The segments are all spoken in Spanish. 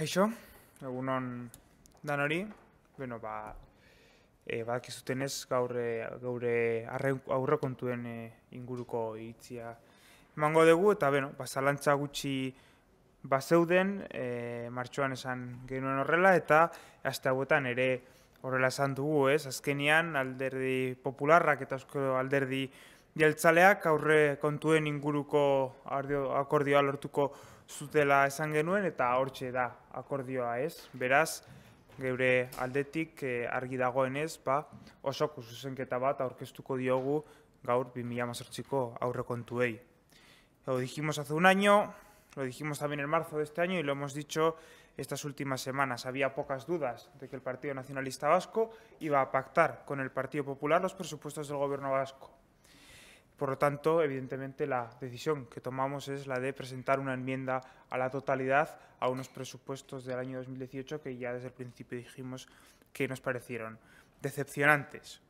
Kaixo, hon dan hori, bueno, ba, e, eh, badakizuten ez gaur, eh, gaurre eh, aurrekontuen e, inguruko hitzia emango dugu, eta bueno, ba, zalantza gutxi bazeuden, e, martxoan esan genuen horrela, eta azte hauetan ere horrela esan dugu, ez, azkenian alderdi popularrak eta alderdi jeltzaleak aurre kontuen inguruko akordioa lortuko zutela esan genuen eta hortxe da akordioa ez. Beraz, geure aldetik e, argi dagoenez, ba, osoko zuzenketa bat aurkeztuko diogu gaur 2018ko aurrekontuei. Lo dijimos hace un año, lo dijimos también en marzo de este año y lo hemos dicho estas últimas semanas. Había pocas dudas de que el Partido Nacionalista Vasco iba a pactar con el Partido Popular los presupuestos del Gobierno vasco. Por lo tanto, evidentemente, la decisión que tomamos es la de presentar una enmienda a la totalidad a unos presupuestos del año 2018 que ya desde el principio dijimos que nos parecieron decepcionantes.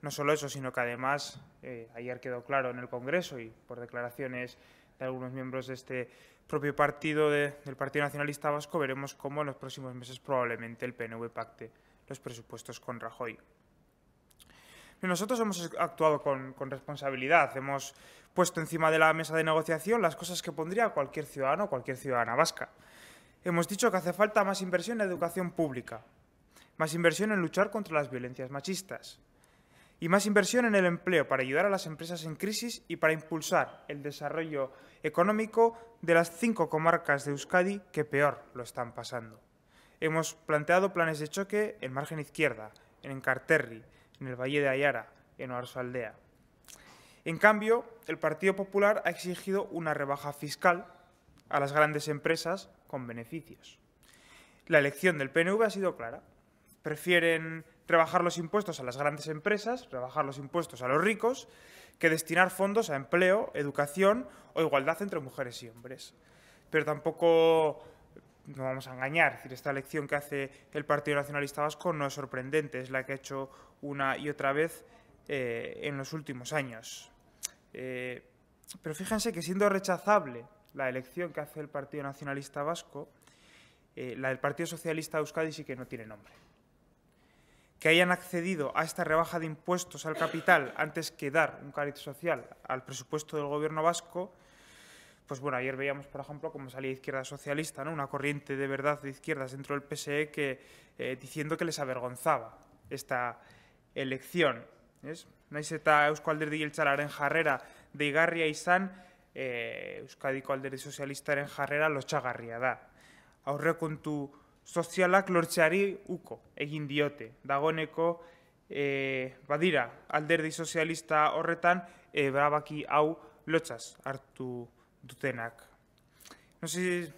No solo eso, sino que además eh, ayer quedó claro en el Congreso y por declaraciones de algunos miembros de este propio partido, del Partido Nacionalista Vasco, veremos cómo en los próximos meses probablemente el PNV pacte los presupuestos con Rajoy. Nosotros hemos actuado con, responsabilidad, hemos puesto encima de la mesa de negociación las cosas que pondría cualquier ciudadano o cualquier ciudadana vasca. Hemos dicho que hace falta más inversión en educación pública, más inversión en luchar contra las violencias machistas y más inversión en el empleo para ayudar a las empresas en crisis y para impulsar el desarrollo económico de las cinco comarcas de Euskadi que peor lo están pasando. Hemos planteado planes de choque en margen izquierda, en Encarterri, en el Valle de Ayara, en Aldea. En cambio, el Partido Popular ha exigido una rebaja fiscal a las grandes empresas con beneficios. La elección del PNV ha sido clara. Prefieren rebajar los impuestos a las grandes empresas, rebajar los impuestos a los ricos, que destinar fondos a empleo, educación o igualdad entre mujeres y hombres. Pero tampoco no vamos a engañar, esta elección que hace el Partido Nacionalista Vasco no es sorprendente, es la que ha hecho una y otra vez eh, en los últimos años. Eh, pero fíjense que siendo rechazable la elección que hace el Partido Nacionalista Vasco, eh, la del Partido Socialista de Euskadi sí que no tiene nombre. Que hayan accedido a esta rebaja de impuestos al capital antes que dar un carácter social al presupuesto del Gobierno vasco Pues bueno, ayer veíamos, por ejemplo, como salía izquierda socialista, ¿no? Una corriente de verdad de izquierdas dentro del PSE que eh diciendo que les avergonzaba esta elección, ¿es? Naiz eta Eusko Alderdi en jarrera deigarria izan, eh Euskadiko Alderdi en jarrera lotxagarria da. Aurrekontu sozialak lortzari uko egin diote. Dagoneko eh badira, Alderdi Socialista horretan eh erabaki hau lotsaz hartu No sé si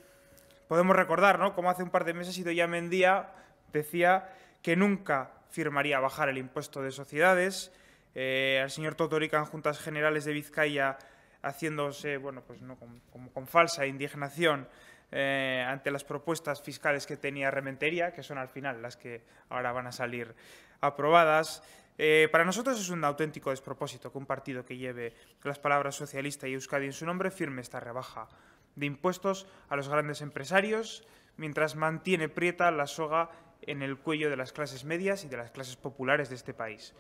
podemos recordar, ¿no? Como hace un par de meses Idoia Mendía decía que nunca firmaría bajar el impuesto de sociedades. Eh, al señor Totorica en Juntas Generales de Vizcaya haciéndose, bueno, pues no, con falsa indignación eh, ante las propuestas fiscales que tenía Rementería, que son al final las que ahora van a salir aprobadas. Eh, para nosotros es un auténtico despropósito que un partido que lleve las palabras socialista y Euskadi en su nombre firme esta rebaja de impuestos a los grandes empresarios, mientras mantiene prieta la soga en el cuello de las clases medias y de las clases populares de este país.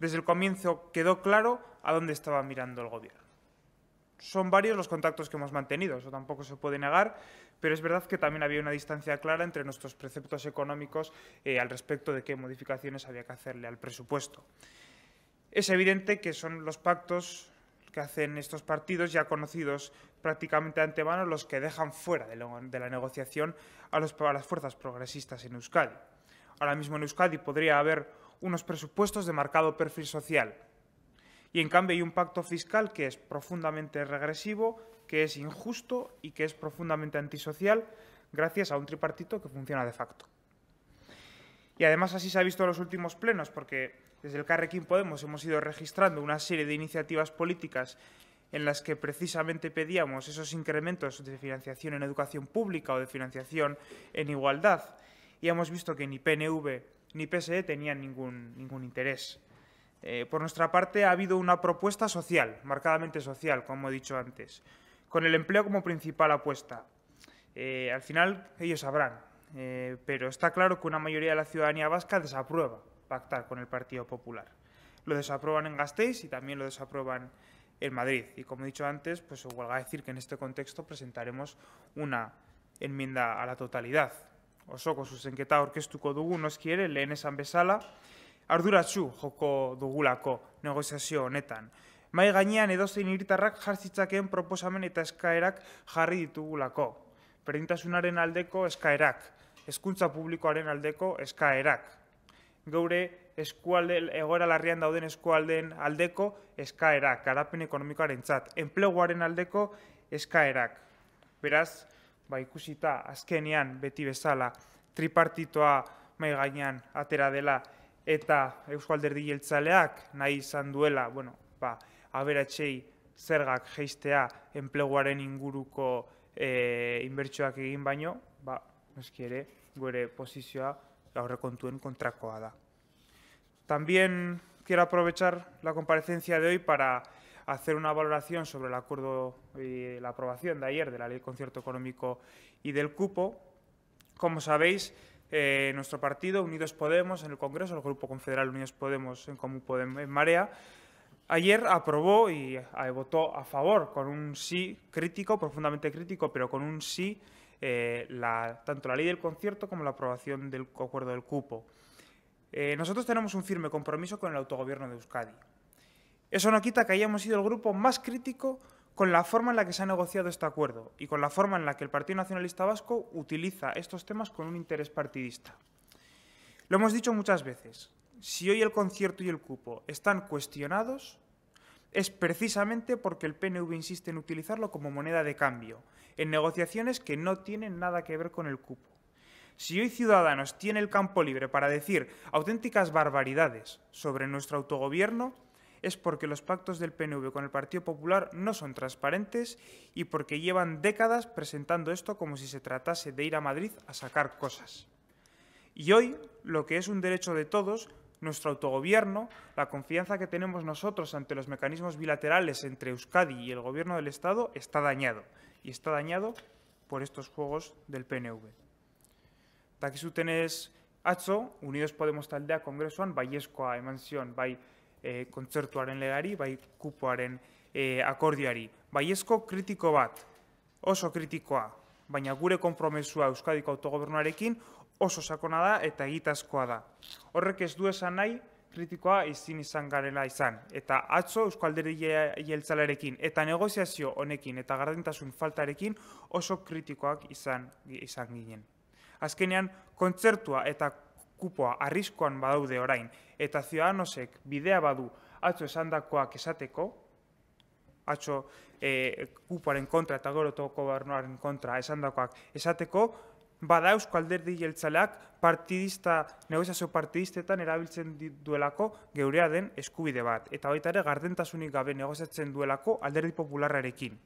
Desde el comienzo quedó claro a dónde estaba mirando el Gobierno son varios los contactos que hemos mantenido, eso tampoco se puede negar, pero es verdad que también había una distancia clara entre nuestros preceptos económicos eh, al respecto de qué modificaciones había que hacerle al presupuesto. Es evidente que son los pactos que hacen estos partidos ya conocidos prácticamente de antemano los que dejan fuera de, la negociación a las fuerzas progresistas en Euskadi. Ahora mismo en Euskadi podría haber unos presupuestos de marcado perfil social, y en cambio hay un pacto fiscal que es profundamente regresivo, que es injusto y que es profundamente antisocial gracias a un tripartito que funciona de facto. Y además así se ha visto en los últimos plenos, porque desde el Carrequín Podemos hemos ido registrando una serie de iniciativas políticas en las que precisamente pedíamos esos incrementos de financiación en educación pública o de financiación en igualdad. Y hemos visto que ni PNV ni PSE tenían ningún, ningún interés. Eh, por nuestra parte, ha habido una propuesta social, marcadamente social, como he dicho antes, con el empleo como principal apuesta. Eh, al final, ellos sabrán, eh, pero está claro que una mayoría de la ciudadanía vasca desaprueba pactar con el Partido Popular. Lo desaprueban en Gasteiz y también lo desaprueban en Madrid. Y como he dicho antes, pues a decir que en este contexto presentaremos una enmienda a la totalidad. Osoko zuzenketa orkestuko nos noskiere lehen bezala, arduratsu joko dugulako negoziazio honetan. Mai gainean edozein hiritarrak jartzitzakeen proposamen eta eskaerak jarri ditugulako. Berdintasunaren aldeko eskaerak, hezkuntza publikoaren aldeko eskaerak. Gaurre eskualde egoera larrian dauden eskualdeen aldeko eskaerak, garapen ekonomikoarentzat, enpleguaren aldeko eskaerak. Beraz, ba ikusita azkenean beti bezala tripartitoa mai gainean atera dela eta Eusko Alderdi Jeltzaleak nahi izan duela, bueno, ba, aberatxei zergak jeistea enpleguaren inguruko e, inbertsioak egin baino, ba, noski ere, gure posizioa aurrekontuen kontrakoa da. También quiero aprovechar la comparecencia de hoy para hacer una valoración sobre el acuerdo y la aprobación de ayer de la Ley de Concierto Económico y del Cupo. Como sabéis, eh, nuestro partido, Unidos Podemos, en el Congreso, el Grupo Confederal Unidos Podemos en Podemos Marea, ayer aprobó y eh, votó a favor con un sí crítico, profundamente crítico, pero con un sí, eh, tanto la ley del concierto como la aprobación del acuerdo del cupo. nosotros tenemos un firme compromiso con el autogobierno de Euskadi. Eso no quita que hayamos sido el grupo más crítico con la forma en la que se ha negociado este acuerdo y con la forma en la que el Partido Nacionalista Vasco utiliza estos temas con un interés partidista. Lo hemos dicho muchas veces, si hoy el concierto y el cupo están cuestionados, es precisamente porque el PNV insiste en utilizarlo como moneda de cambio, en negociaciones que no tienen nada que ver con el cupo. Si hoy Ciudadanos tiene el campo libre para decir auténticas barbaridades sobre nuestro autogobierno, es porque los pactos del PNV con el Partido Popular no son transparentes y porque llevan décadas presentando esto como si se tratase de ir a Madrid a sacar cosas. Y hoy, lo que es un derecho de todos, nuestro autogobierno, la confianza que tenemos nosotros ante los mecanismos bilaterales entre Euskadi y el Gobierno del Estado está dañado, y está dañado por estos juegos del PNV. Takizutenez atzo, Unidos Podemos taldea congreso eman e, kontzertuaren legari, bai kupoaren e, akordioari. Bai ezko kritiko bat, oso kritikoa, baina gure konpromesua Euskadiko autogobernuarekin oso sakona da eta egitazkoa da. Horrek ez du esan nahi, kritikoa izin izan garela izan. Eta atzo Euskalderi jeltzalarekin eta negoziazio honekin eta gardintasun faltarekin oso kritikoak izan, izan ginen. Azkenean, kontzertua eta kupoa arriskoan badaude orain, eta zioanosek bidea badu atzo esandakoak esateko, atzo e, kupoaren kontra eta gero toko barnoaren kontra esandakoak esateko, bada eusko alderdi jeltzaleak partidista, negoziazio partidistetan erabiltzen duelako geurea den eskubide bat. Eta baita ere gardentasunik gabe negozatzen duelako alderdi popularrarekin.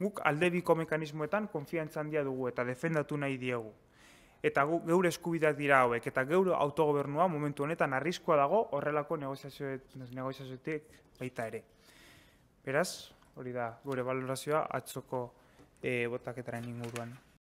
Guk aldebiko mekanismoetan konfiantza handia dugu eta defendatu nahi diegu eta geure eskubideak dira hauek, eta geure autogobernua momentu honetan arriskoa dago horrelako negoziazioetik baita ere. Beraz, hori da, gure balorazioa atzoko e, botaketaren inguruan.